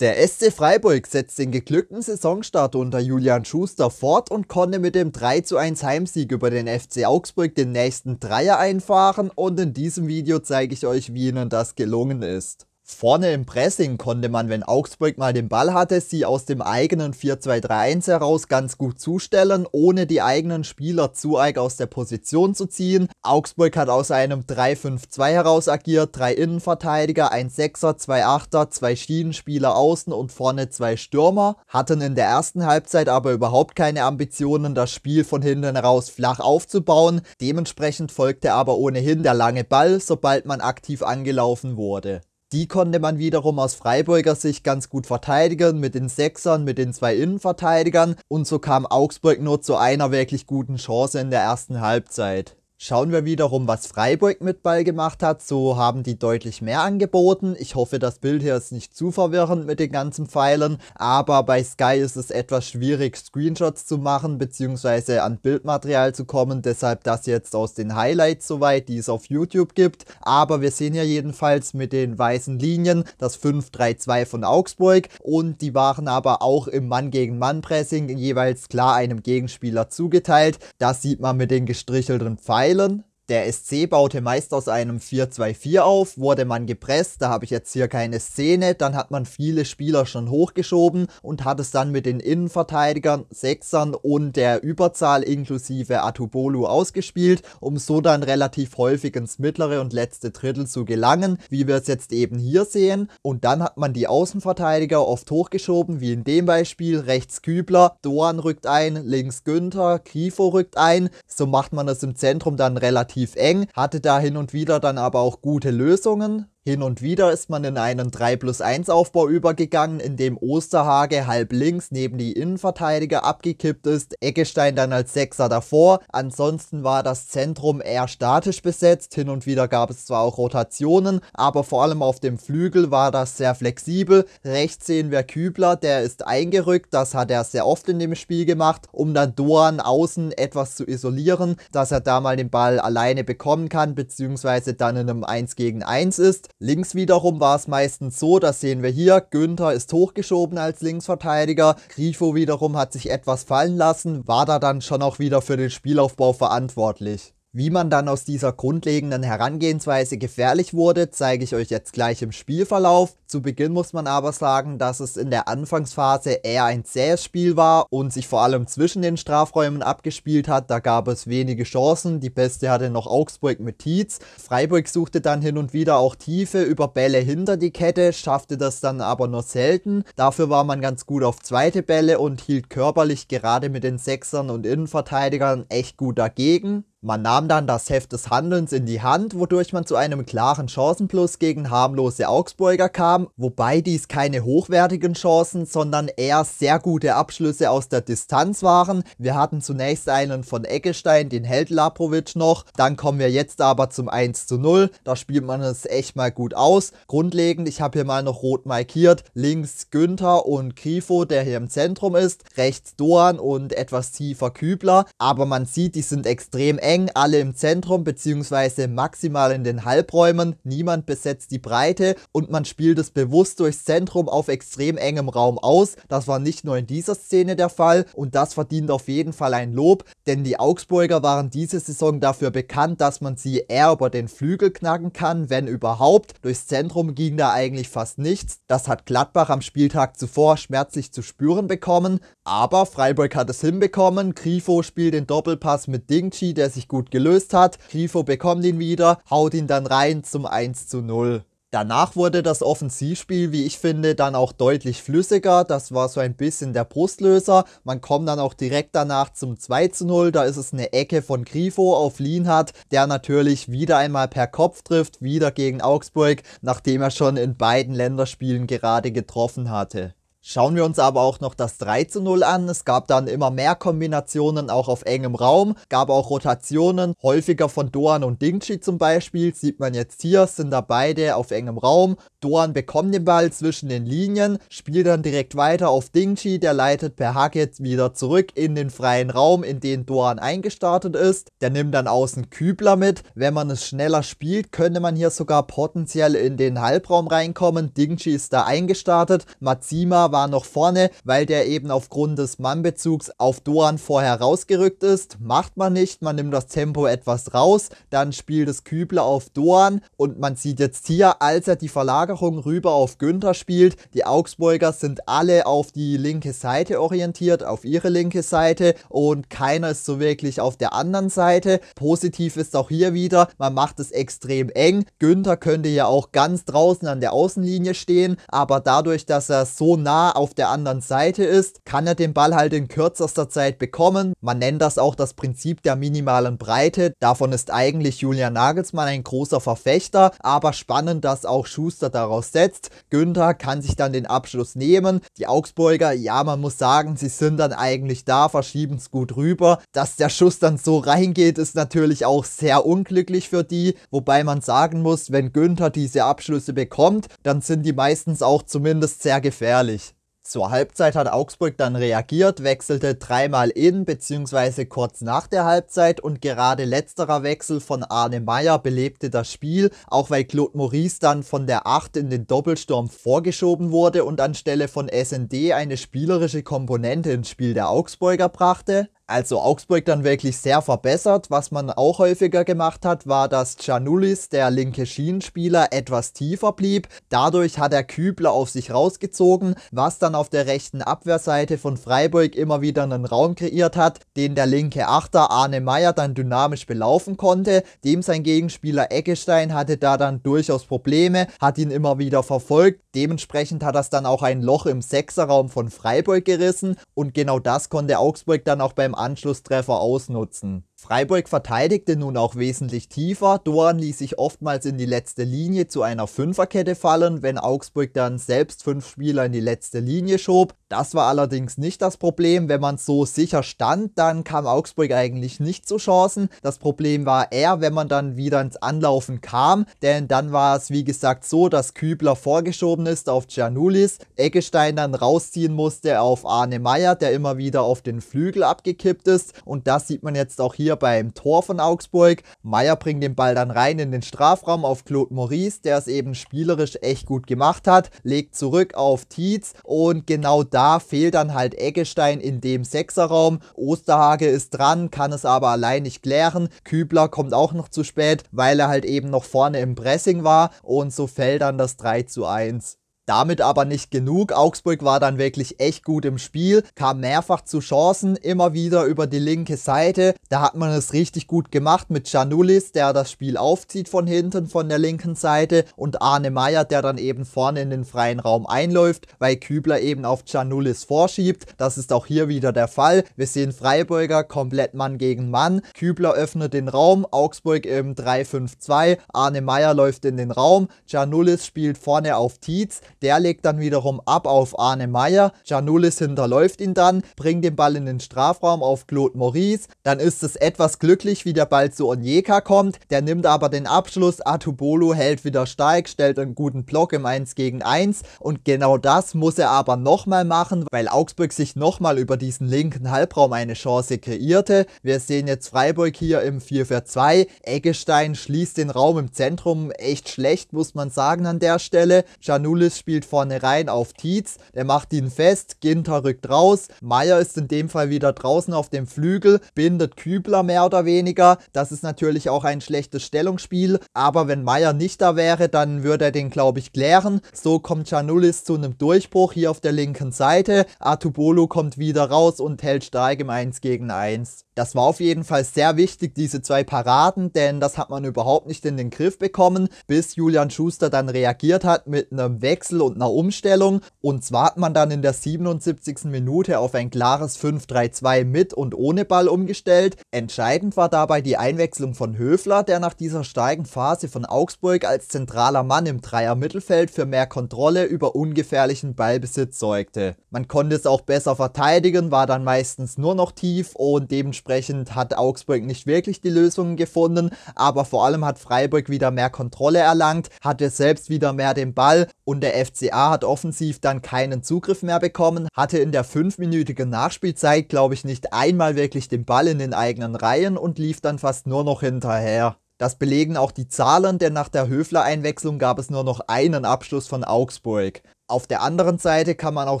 Der SC Freiburg setzt den geglückten Saisonstart unter Julian Schuster fort und konnte mit dem 3 zu 1 Heimsieg über den FC Augsburg den nächsten Dreier einfahren und in diesem Video zeige ich euch, wie ihnen das gelungen ist. Vorne im Pressing konnte man, wenn Augsburg mal den Ball hatte, sie aus dem eigenen 4-2-3-1 heraus ganz gut zustellen, ohne die eigenen Spieler zu arg aus der Position zu ziehen. Augsburg hat aus einem 3-5-2 heraus agiert, drei Innenverteidiger, ein Sechser, zwei Achter, zwei Schienenspieler außen und vorne zwei Stürmer, hatten in der ersten Halbzeit aber überhaupt keine Ambitionen, das Spiel von hinten heraus flach aufzubauen. Dementsprechend folgte aber ohnehin der lange Ball, sobald man aktiv angelaufen wurde. Die konnte man wiederum aus Freiburger Sicht ganz gut verteidigen mit den Sechsern, mit den zwei Innenverteidigern und so kam Augsburg nur zu einer wirklich guten Chance in der ersten Halbzeit. Schauen wir wiederum, was Freiburg mit Ball gemacht hat. So haben die deutlich mehr angeboten. Ich hoffe, das Bild hier ist nicht zu verwirrend mit den ganzen Pfeilen, aber bei Sky ist es etwas schwierig, Screenshots zu machen bzw. an Bildmaterial zu kommen. Deshalb das jetzt aus den Highlights soweit, die es auf YouTube gibt. Aber wir sehen hier jedenfalls mit den weißen Linien das 5-3-2 von Augsburg und die waren aber auch im Mann-gegen-Mann-Pressing jeweils klar einem Gegenspieler zugeteilt. Das sieht man mit den gestrichelten Pfeilen Eilern Der SC baute meist aus einem 4-2-4 auf, wurde man gepresst, da habe ich jetzt hier keine Szene, dann hat man viele Spieler schon hochgeschoben und hat es dann mit den Innenverteidigern, Sechsern und der Überzahl inklusive Atubolu ausgespielt, um so dann relativ häufig ins mittlere und letzte Drittel zu gelangen, wie wir es jetzt eben hier sehen. Und dann hat man die Außenverteidiger oft hochgeschoben, wie in dem Beispiel, rechts Kübler, Doan rückt ein, links Günther, Grifo rückt ein, so macht man es im Zentrum dann relativ relativ eng, hatte da hin und wieder dann aber auch gute Lösungen. Hin und wieder ist man in einen 3 plus 1 Aufbau übergegangen, in dem Osterhage halb links neben die Innenverteidiger abgekippt ist, Eggestein dann als Sechser davor. Ansonsten war das Zentrum eher statisch besetzt, hin und wieder gab es zwar auch Rotationen, aber vor allem auf dem Flügel war das sehr flexibel. Rechts sehen wir Kübler, der ist eingerückt, das hat er sehr oft in dem Spiel gemacht, um dann Doan außen etwas zu isolieren, dass er da mal den Ball alleine bekommen kann, beziehungsweise dann in einem 1 gegen 1 ist. Links wiederum war es meistens so, das sehen wir hier, Günther ist hochgeschoben als Linksverteidiger, Grifo wiederum hat sich etwas fallen lassen, war da dann schon auch wieder für den Spielaufbau verantwortlich. Wie man dann aus dieser grundlegenden Herangehensweise gefährlich wurde, zeige ich euch jetzt gleich im Spielverlauf. Zu Beginn muss man aber sagen, dass es in der Anfangsphase eher ein zähes Spiel war und sich vor allem zwischen den Strafräumen abgespielt hat. Da gab es wenige Chancen. Die beste hatte noch Augsburg mit Tietz. Freiburg suchte dann hin und wieder auch Tiefe über Bälle hinter die Kette, schaffte das dann aber nur selten. Dafür war man ganz gut auf zweite Bälle und hielt körperlich gerade mit den Sechsern und Innenverteidigern echt gut dagegen. Man nahm dann das Heft des Handelns in die Hand, wodurch man zu einem klaren Chancenplus gegen harmlose Augsburger kam, wobei dies keine hochwertigen Chancen, sondern eher sehr gute Abschlüsse aus der Distanz waren. Wir hatten zunächst einen von Eggestein, den hält Laprovic noch, dann kommen wir jetzt aber zum 1 zu 0, da spielt man es echt mal gut aus. Grundlegend, ich habe hier mal noch rot markiert, links Günther und Grifo, der hier im Zentrum ist, rechts Doan und etwas tiefer Kübler, aber man sieht, die sind extrem eng eng, alle im Zentrum bzw. maximal in den Halbräumen, niemand besetzt die Breite und man spielt es bewusst durchs Zentrum auf extrem engem Raum aus. Das war nicht nur in dieser Szene der Fall und das verdient auf jeden Fall ein Lob, denn die Augsburger waren diese Saison dafür bekannt, dass man sie eher über den Flügel knacken kann, wenn überhaupt. Durchs Zentrum ging da eigentlich fast nichts. Das hat Gladbach am Spieltag zuvor schmerzlich zu spüren bekommen, aber Freiburg hat es hinbekommen. Grifo spielt den Doppelpass mit Dingchi, der sich sich gut gelöst hat. Grifo bekommt ihn wieder, haut ihn dann rein zum 1 zu 0. Danach wurde das Offensivspiel, wie ich finde, dann auch deutlich flüssiger. Das war so ein bisschen der Brustlöser. Man kommt dann auch direkt danach zum 2 zu 0. Da ist es eine Ecke von Grifo auf Lienhardt, der natürlich wieder einmal per Kopf trifft, wieder gegen Augsburg, nachdem er schon in beiden Länderspielen gerade getroffen hatte. Schauen wir uns aber auch noch das 3 zu 0 an. Es gab dann immer mehr Kombinationen, auch auf engem Raum. Gab auch Rotationen, häufiger von Doan und Dingchi zum Beispiel. Sieht man jetzt hier, sind da beide auf engem Raum. Doan bekommt den Ball zwischen den Linien, spielt dann direkt weiter auf Dingchi. Der leitet per Hack jetzt wieder zurück in den freien Raum, in den Doan eingestartet ist. Der nimmt dann außen Kübler mit. Wenn man es schneller spielt, könnte man hier sogar potenziell in den Halbraum reinkommen. Dingchi ist da eingestartet. Mazima war noch vorne, weil der eben aufgrund des Mannbezugs auf Doan vorher rausgerückt ist. Macht man nicht, man nimmt das Tempo etwas raus, dann spielt es Kübler auf Doan und man sieht jetzt hier, als er die Verlagerung rüber auf Günther spielt, die Augsburger sind alle auf die linke Seite orientiert, auf ihre linke Seite und keiner ist so wirklich auf der anderen Seite. Positiv ist auch hier wieder, man macht es extrem eng. Günther könnte ja auch ganz draußen an der Außenlinie stehen, aber dadurch, dass er so nah Star auf der anderen Seite ist, kann er den Ball halt in kürzester Zeit bekommen. Man nennt das auch das Prinzip der minimalen Breite. Davon ist eigentlich Julian Nagelsmann ein großer Verfechter, aber spannend, dass auch Schuster daraus setzt. Günther kann sich dann den Abschluss nehmen. Die Augsburger, ja, man muss sagen, sie sind dann eigentlich da, verschieben es gut rüber. Dass der Schuss dann so reingeht, ist natürlich auch sehr unglücklich für die, wobei man sagen muss, wenn Günther diese Abschlüsse bekommt, dann sind die meistens auch zumindest sehr gefährlich. Zur Halbzeit hat Augsburg dann reagiert, wechselte dreimal in bzw. kurz nach der Halbzeit und gerade letzterer Wechsel von Arne Meyer belebte das Spiel, auch weil Claude Maurice dann von der 8 in den Doppelsturm vorgeschoben wurde und anstelle von SND eine spielerische Komponente ins Spiel der Augsburger brachte also Augsburg dann wirklich sehr verbessert. Was man auch häufiger gemacht hat, war, dass Giannullis, der linke Schienenspieler, etwas tiefer blieb. Dadurch hat er Kübler auf sich rausgezogen, was dann auf der rechten Abwehrseite von Freiburg immer wieder einen Raum kreiert hat, den der linke Achter Arne Meyer dann dynamisch belaufen konnte. Dem sein Gegenspieler Eckestein hatte da dann durchaus Probleme, hat ihn immer wieder verfolgt. Dementsprechend hat das dann auch ein Loch im Sechserraum von Freiburg gerissen und genau das konnte Augsburg dann auch beim Anschlusstreffer ausnutzen. Freiburg verteidigte nun auch wesentlich tiefer, Doan ließ sich oftmals in die letzte Linie zu einer Fünferkette fallen, wenn Augsburg dann selbst fünf Spieler in die letzte Linie schob. Das war allerdings nicht das Problem, wenn man so sicher stand, dann kam Augsburg eigentlich nicht zu Chancen. Das Problem war eher, wenn man dann wieder ins Anlaufen kam, denn dann war es wie gesagt so, dass Kübler vorgeschoben ist auf Giannulis, Eggestein dann rausziehen musste auf Arne Meyer, der immer wieder auf den Flügel abgekippt ist und das sieht man jetzt auch hier 4 beim Tor von Augsburg. Meier bringt den Ball dann rein in den Strafraum auf Claude Maurice, der es eben spielerisch echt gut gemacht hat, legt zurück auf Tietz und genau da fehlt dann halt Eggestein in dem Sechserraum. Osterhage ist dran, kann es aber allein nicht klären. Kübler kommt auch noch zu spät, weil er halt eben noch vorne im Pressing war und so fällt dann das 3 zu 1. Damit aber nicht genug. Augsburg war dann wirklich echt gut im Spiel, kam mehrfach zu Chancen, immer wieder über die linke Seite. Da hat man es richtig gut gemacht mit Janulis, der das Spiel aufzieht von hinten, von der linken Seite und Arne Meyer, der dann eben vorne in den freien Raum einläuft, weil Kübler eben auf Janulis vorschiebt. Das ist auch hier wieder der Fall. Wir sehen Freiburger komplett Mann gegen Mann. Kübler öffnet den Raum, Augsburg im 3-5-2. Arne Meyer läuft in den Raum. Janulis spielt vorne auf Tietz. Der legt dann wiederum ab auf Arne Meyer. Janulis hinterläuft ihn dann, bringt den Ball in den Strafraum auf Claude Maurice. Dann ist es etwas glücklich, wie der Ball zu Onyeka kommt. Der nimmt aber den Abschluss. Atubolo hält wieder steig, stellt einen guten Block im 1 gegen 1. Und genau das muss er aber nochmal machen, weil Augsburg sich nochmal über diesen linken Halbraum eine Chance kreierte. Wir sehen jetzt Freiburg hier im 4 für 2. Eggestein schließt den Raum im Zentrum echt schlecht, muss man sagen an der Stelle. Janulis spielt spielt vorne rein auf Tietz, der macht ihn fest, Ginter rückt raus, Meier ist in dem Fall wieder draußen auf dem Flügel, bindet Kübler mehr oder weniger. Das ist natürlich auch ein schlechtes Stellungsspiel, aber wenn Meier nicht da wäre, dann würde er den, glaube ich, klären. So kommt Janulis zu einem Durchbruch hier auf der linken Seite. Artubolo kommt wieder raus und hält stark im 1 gegen 1. Das war auf jeden Fall sehr wichtig, diese zwei Paraden, denn das hat man überhaupt nicht in den Griff bekommen, bis Julian Schuster dann reagiert hat mit einem Wechsel und einer Umstellung. Und zwar hat man dann in der 77. Minute auf ein klares 5-3-2 mit und ohne Ball umgestellt. Entscheidend war dabei die Einwechslung von Höfler, der nach dieser steigen Phase von Augsburg als zentraler Mann im Dreier-Mittelfeld für mehr Kontrolle über ungefährlichen Ballbesitz sorgte. Man konnte es auch besser verteidigen, war dann meistens nur noch tief und dementsprechend Dementsprechend hat Augsburg nicht wirklich die Lösungen gefunden, aber vor allem hat Freiburg wieder mehr Kontrolle erlangt, hatte selbst wieder mehr den Ball und der FCA hat offensiv dann keinen Zugriff mehr bekommen, hatte in der fünfminütigen Nachspielzeit, glaube ich, nicht einmal wirklich den Ball in den eigenen Reihen und lief dann fast nur noch hinterher. Das belegen auch die Zahlen, denn nach der Höfler-Einwechslung gab es nur noch einen Abschluss von Augsburg. Auf der anderen Seite kann man auch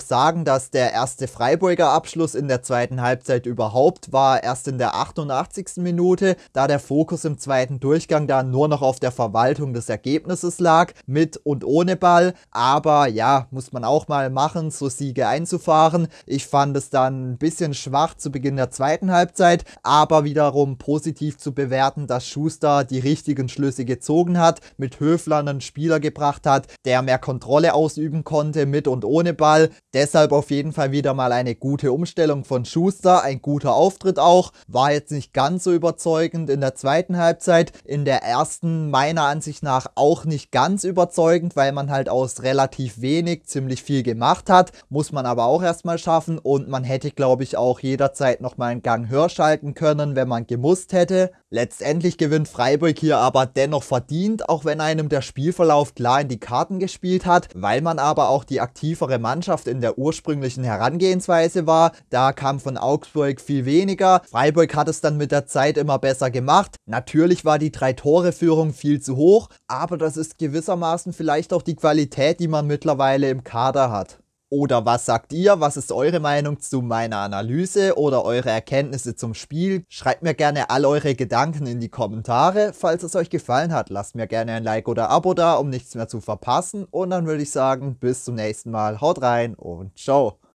sagen, dass der erste Freiburger Abschluss in der zweiten Halbzeit überhaupt war erst in der 88. Minute, da der Fokus im zweiten Durchgang dann nur noch auf der Verwaltung des Ergebnisses lag, mit und ohne Ball. Aber ja, muss man auch mal machen, so Siege einzufahren. Ich fand es dann ein bisschen schwach zu Beginn der zweiten Halbzeit, aber wiederum positiv zu bewerten, dass Schuster die richtigen Schlüsse gezogen hat, mit Höflern einen Spieler gebracht hat, der mehr Kontrolle ausüben konnte konnte, mit und ohne Ball. Deshalb auf jeden Fall wieder mal eine gute Umstellung von Schuster, ein guter Auftritt auch. War jetzt nicht ganz so überzeugend in der zweiten Halbzeit, in der ersten meiner Ansicht nach auch nicht ganz überzeugend, weil man halt aus relativ wenig ziemlich viel gemacht hat. Muss man aber auch erstmal schaffen und man hätte, glaube ich, auch jederzeit nochmal einen Gang höher schalten können, wenn man gemusst hätte. Letztendlich gewinnt Freiburg hier aber dennoch verdient, auch wenn einem der Spielverlauf klar in die Karten gespielt hat, weil man aber auch die aktivere Mannschaft in der ursprünglichen Herangehensweise war. Da kam von Augsburg viel weniger. Freiburg hat es dann mit der Zeit immer besser gemacht. Natürlich war die Drei-Tore-Führung viel zu hoch, aber das ist gewissermaßen vielleicht auch die Qualität, die man mittlerweile im Kader hat. Oder was sagt ihr? Was ist eure Meinung zu meiner Analyse oder eure Erkenntnisse zum Spiel? Schreibt mir gerne all eure Gedanken in die Kommentare. Falls es euch gefallen hat, lasst mir gerne ein Like oder Abo da, um nichts mehr zu verpassen. Und dann würde ich sagen, bis zum nächsten Mal. Haut rein und ciao.